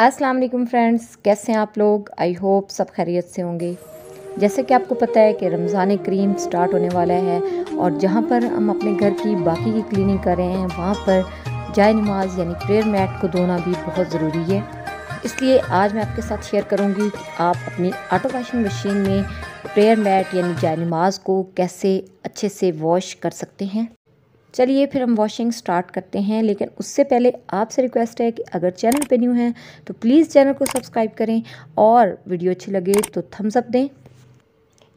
अस्सलाम वालेकुम फ्रेंड्स कैसे हैं आप लोग आई होप सब खैरियत से होंगे जैसे कि आपको पता है कि रमज़ान क्रीम स्टार्ट होने वाला है और जहाँ पर हम अपने घर की बाकी की क्लीनिंग कर रहे हैं वहाँ पर जाय नमाज यानी प्रेयर मैट को धोना भी बहुत ज़रूरी है इसलिए आज मैं आपके साथ शेयर करूँगी कि आप अपनी आटो वाशिंग मशीन में प्रेयर मैट यानी जाय नमाज को कैसे अच्छे से वॉश कर सकते हैं चलिए फिर हम वॉशिंग स्टार्ट करते हैं लेकिन उससे पहले आपसे रिक्वेस्ट है कि अगर चैनल पे न्यू हैं तो प्लीज़ चैनल को सब्सक्राइब करें और वीडियो अच्छी लगे तो थम्स अप दें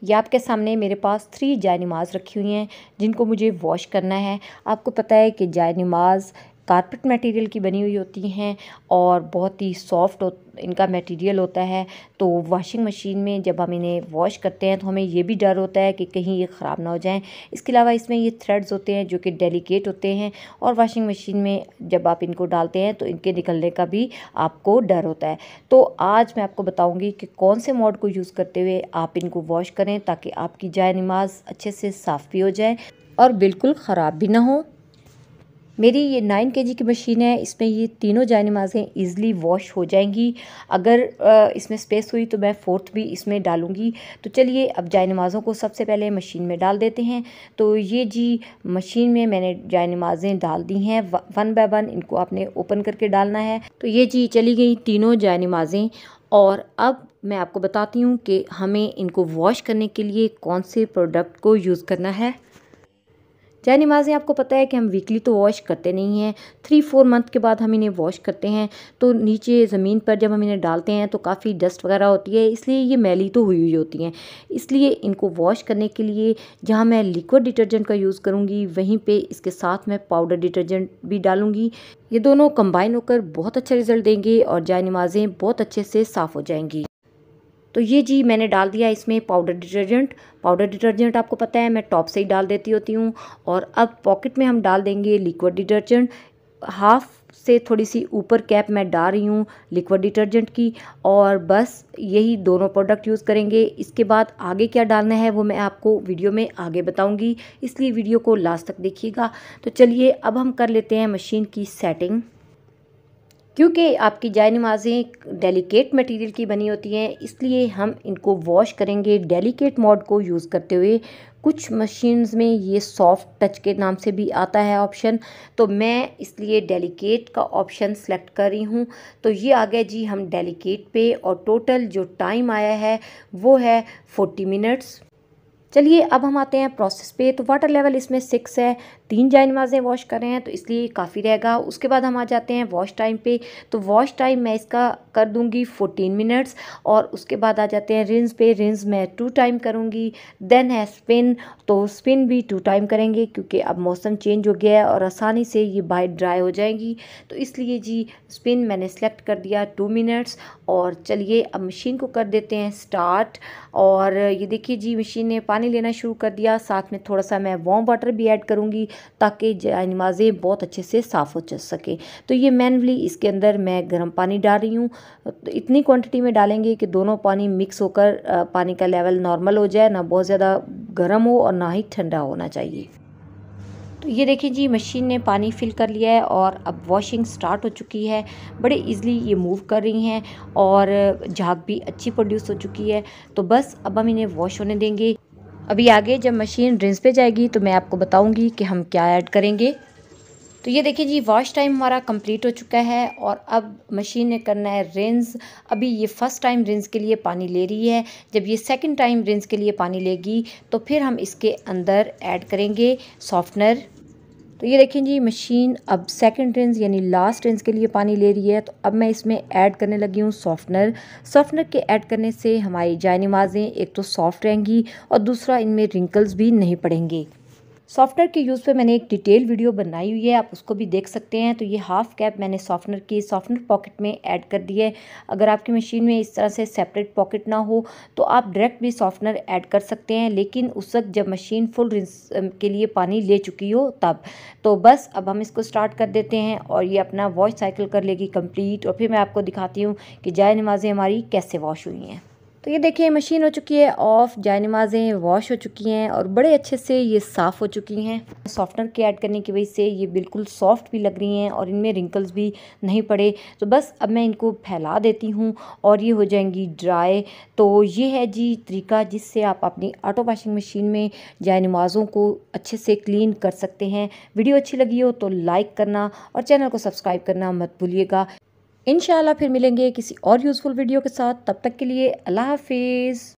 ये आपके सामने मेरे पास थ्री जाय नमाज रखी हुई हैं जिनको मुझे वॉश करना है आपको पता है कि जाय नमाज कारपेट मटेरियल की बनी हुई होती हैं और बहुत ही सॉफ्ट इनका मटेरियल होता है तो वॉशिंग मशीन में जब हम इन्हें वॉश करते हैं तो हमें ये भी डर होता है कि कहीं ये ख़राब ना हो जाए इसके अलावा इसमें ये थ्रेड्स होते हैं जो कि डेलिकेट होते हैं और वॉशिंग मशीन में जब आप इनको डालते हैं तो इनके निकलने का भी आपको डर होता है तो आज मैं आपको बताऊँगी कि कौन से मॉड को यूज़ करते हुए आप इनको वॉश करें ताकि आपकी जाय नमाज अच्छे से साफ़ भी हो जाए और बिल्कुल ख़राब भी ना हो मेरी ये नाइन के की मशीन है इसमें ये तीनों नमाजें ईज़िली वॉश हो जाएंगी अगर इसमें स्पेस हुई तो मैं फ़ोर्थ भी इसमें डालूँगी तो चलिए अब नमाजों को सबसे पहले मशीन में डाल देते हैं तो ये जी मशीन में मैंने नमाजें डाल दी हैं वन बाय वन इनको आपने ओपन करके डालना है तो ये जी चली गई तीनों नमाजें और अब मैं आपको बताती हूँ कि हमें इनको वॉश करने के लिए कौन से प्रोडक्ट को यूज़ करना है जाय नमाज़ें आपको पता है कि हम वीकली तो वॉश करते नहीं हैं थ्री फोर मंथ के बाद हम इन्हें वॉश करते हैं तो नीचे ज़मीन पर जब हम इन्हें डालते हैं तो काफ़ी डस्ट वगैरह होती है इसलिए ये मैली तो हुई हुई होती हैं इसलिए इनको वॉश करने के लिए जहाँ मैं लिक्विड डिटर्जेंट का यूज़ करूँगी वहीं पर इसके साथ मैं पाउडर डिटर्जेंट भी डालूँगी ये दोनों कम्बाइन होकर बहुत अच्छा रिज़ल्ट देंगे और जाय नमाज़ें बहुत अच्छे से साफ़ हो जाएंगी तो ये जी मैंने डाल दिया इसमें पाउडर डिटर्जेंट पाउडर डिटर्जेंट आपको पता है मैं टॉप से ही डाल देती होती हूँ और अब पॉकेट में हम डाल देंगे लिक्विड डिटर्जेंट हाफ से थोड़ी सी ऊपर कैप मैं डाल रही हूँ लिक्विड डिटर्जेंट की और बस यही दोनों प्रोडक्ट यूज़ करेंगे इसके बाद आगे क्या डालना है वो मैं आपको वीडियो में आगे बताऊँगी इसलिए वीडियो को लास्ट तक देखिएगा तो चलिए अब हम कर लेते हैं मशीन की सेटिंग क्योंकि आपकी जाय नमाज़ें डेलिकेट मटेरियल की बनी होती हैं इसलिए हम इनको वॉश करेंगे डेलिकेट मोड को यूज़ करते हुए कुछ मशीन्स में ये सॉफ्ट टच के नाम से भी आता है ऑप्शन तो मैं इसलिए डेलिकेट का ऑप्शन सेलेक्ट कर रही हूँ तो ये आ गया जी हम डेलिकेट पे और टोटल जो टाइम आया है वो है फोर्टी मिनट्स चलिए अब हम आते हैं प्रोसेस पे तो वाटर लेवल इसमें सिक्स है तीन जाए नमाज़ें वॉश कर रहे हैं तो इसलिए काफ़ी रहेगा उसके बाद हम आ जाते हैं वॉश टाइम पे तो वॉश टाइम मैं इसका कर दूंगी फोर्टीन मिनट्स और उसके बाद आ जाते हैं रिंस पे रिंस मैं टू टाइम करूँगी देन है स्पिन तो स्पिन भी टू टाइम करेंगे क्योंकि अब मौसम चेंज हो गया है और आसानी से ये बाइट ड्राई हो जाएगी तो इसलिए जी स्पिन मैंने सेलेक्ट कर दिया टू मिनट्स और चलिए अब मशीन को कर देते हैं स्टार्ट और ये देखिए जी मशीन ने पानी लेना शुरू कर दिया साथ में थोड़ा सा मैं वॉम वाटर भी ऐड करूँगी ताकि जानमाजें बहुत अच्छे से साफ़ हो चल सके तो ये मैनवली इसके अंदर मैं गर्म पानी डाल रही हूँ तो इतनी क्वांटिटी में डालेंगे कि दोनों पानी मिक्स होकर पानी का लेवल नॉर्मल हो जाए ना बहुत ज़्यादा गर्म हो और ना ही ठंडा होना चाहिए तो ये देखें जी मशीन ने पानी फिल कर लिया है और अब वॉशिंग स्टार्ट हो चुकी है बड़े इजीली ये मूव कर रही हैं और झाग भी अच्छी प्रोड्यूस हो चुकी है तो बस अब हम इन्हें वॉश होने देंगे अभी आगे जब मशीन ड्रिंस पे जाएगी तो मैं आपको बताऊंगी कि हम क्या ऐड करेंगे तो ये देखिए जी वॉश टाइम हमारा कंप्लीट हो चुका है और अब मशीन ने करना है रिंस अभी ये फ़र्स्ट टाइम रिंस के लिए पानी ले रही है जब ये सेकंड टाइम रिंस के लिए पानी लेगी तो फिर हम इसके अंदर ऐड करेंगे सॉफ्टनर तो ये देखें जी मशीन अब सेकंड रेंज यानी लास्ट रेंज के लिए पानी ले रही है तो अब मैं इसमें ऐड करने लगी हूँ सॉफ्टनर सॉफ्टनर के ऐड करने से हमारी जाय एक तो सॉफ्ट रहेंगी और दूसरा इनमें रिंकल्स भी नहीं पड़ेंगे सॉफ्टनर के यूज़ पे मैंने एक डिटेल वीडियो बनाई हुई है आप उसको भी देख सकते हैं तो ये हाफ़ कैप मैंने सॉफ्टनर की सॉफ्टनर पॉकेट में ऐड कर दी है अगर आपकी मशीन में इस तरह से सेपरेट पॉकेट ना हो तो आप डायरेक्ट भी सॉफ्टनर ऐड कर सकते हैं लेकिन उस वक्त जब मशीन फुल रिंस के लिए पानी ले चुकी हो तब तो बस अब हम इसको स्टार्ट कर देते हैं और ये अपना वॉश साइकिल कर लेगी कम्प्लीट और फिर मैं आपको दिखाती हूँ कि जाए नमाज़ें हमारी कैसे वॉश हुई हैं तो ये देखिए मशीन हो चुकी है ऑफ़ जाय नमाजें वॉश हो चुकी हैं और बड़े अच्छे से ये साफ़ हो चुकी हैं सॉफ्टनर के ऐड करने की वजह से ये बिल्कुल सॉफ्ट भी लग रही हैं और इनमें रिंकल्स भी नहीं पड़े तो बस अब मैं इनको फैला देती हूँ और ये हो जाएंगी ड्राई तो ये है जी तरीका जिससे आप अपनी ऑटो वाशिंग मशीन में जाय नमाज़ों को अच्छे से क्लीन कर सकते हैं वीडियो अच्छी लगी हो तो लाइक करना और चैनल को सब्सक्राइब करना मत भूलिएगा इन फिर मिलेंगे किसी और यूज़फुल वीडियो के साथ तब तक के लिए अल्लाह हाफिज़